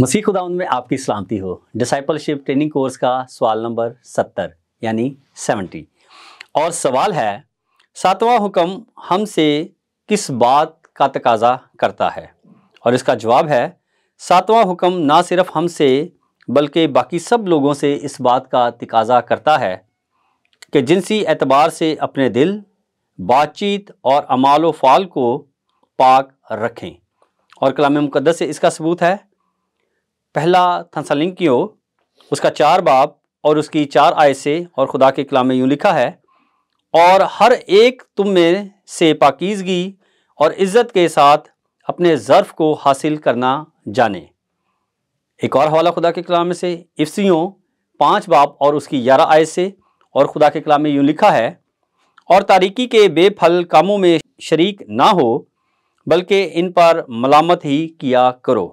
मसीह खुदाउन में आपकी सलामती हो डिसाइपलशिप ट्रेनिंग कोर्स का सवाल नंबर सत्तर यानी सेवेंटी और सवाल है सातवां हुक्म हमसे किस बात का तकाजा करता है और इसका जवाब है सातवां हुक्म ना सिर्फ हमसे बल्कि बाकी सब लोगों से इस बात का तकाजा करता है कि जिनसी एतबार से अपने दिल बातचीत और अमाल फ़ाल को पाक रखें और कलाम मुकदस से इसका सबूत है पहला थंसलिंकियो उसका चार बाप और उसकी चार आय से और खुदा के कलाम में यूँ लिखा है और हर एक तुम में से पाकिजगी और इज़्ज़त के साथ अपने ज़र्फ़ को हासिल करना जाने एक और हवाला खुदा के कलाम में से इफ्सियों पाँच बाप और उसकी ग्यारह आय से और खुदा के कलाम में यूँ लिखा है और तारीकी के बेफल कामों में शरीक ना हो बल्कि इन पर मलामत ही किया करो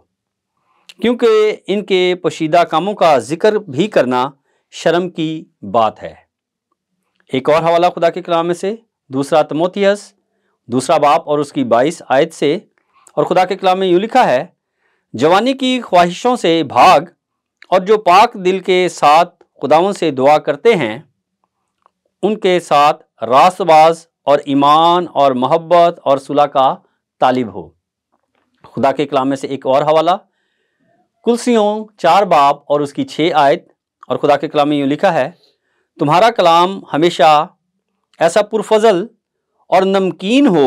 क्योंकि इनके पोशीदा कामों का जिक्र भी करना शर्म की बात है एक और हवाला खुदा के कलाम में से दूसरा तमोतियस दूसरा बाप और उसकी बाईस आयत से और खुदा के कलाम में यूँ लिखा है जवानी की ख्वाहिशों से भाग और जो पाक दिल के साथ खुदाओं से दुआ करते हैं उनके साथ रासबाज और ईमान और मोहब्बत और सुलह का तालिब हो खुदा के कलाम में से एक और हवाला कुलसियों चार बाब और उसकी छः आयत और खुदा के कलाम में यूँ लिखा है तुम्हारा कलाम हमेशा ऐसा पुरफजल और नमकीन हो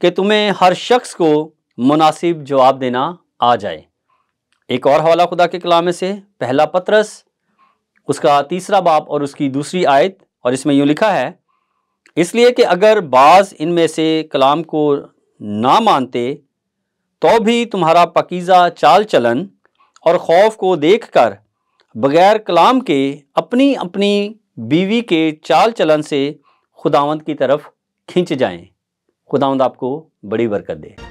कि तुम्हें हर शख्स को मुनासिब जवाब देना आ जाए एक और हवाला खुदा के कलाम में से पहला पत्रस उसका तीसरा बाप और उसकी दूसरी आयत और इसमें यूँ लिखा है इसलिए कि अगर बाज़ इनमें से कलाम को ना मानते तो भी तुम्हारा पकीज़ा चाल चलन और खौफ को देखकर बगैर कलाम के अपनी अपनी बीवी के चाल चलन से खुदावंद की तरफ खींच जाएं खुदावंद आपको बड़ी बरकत दे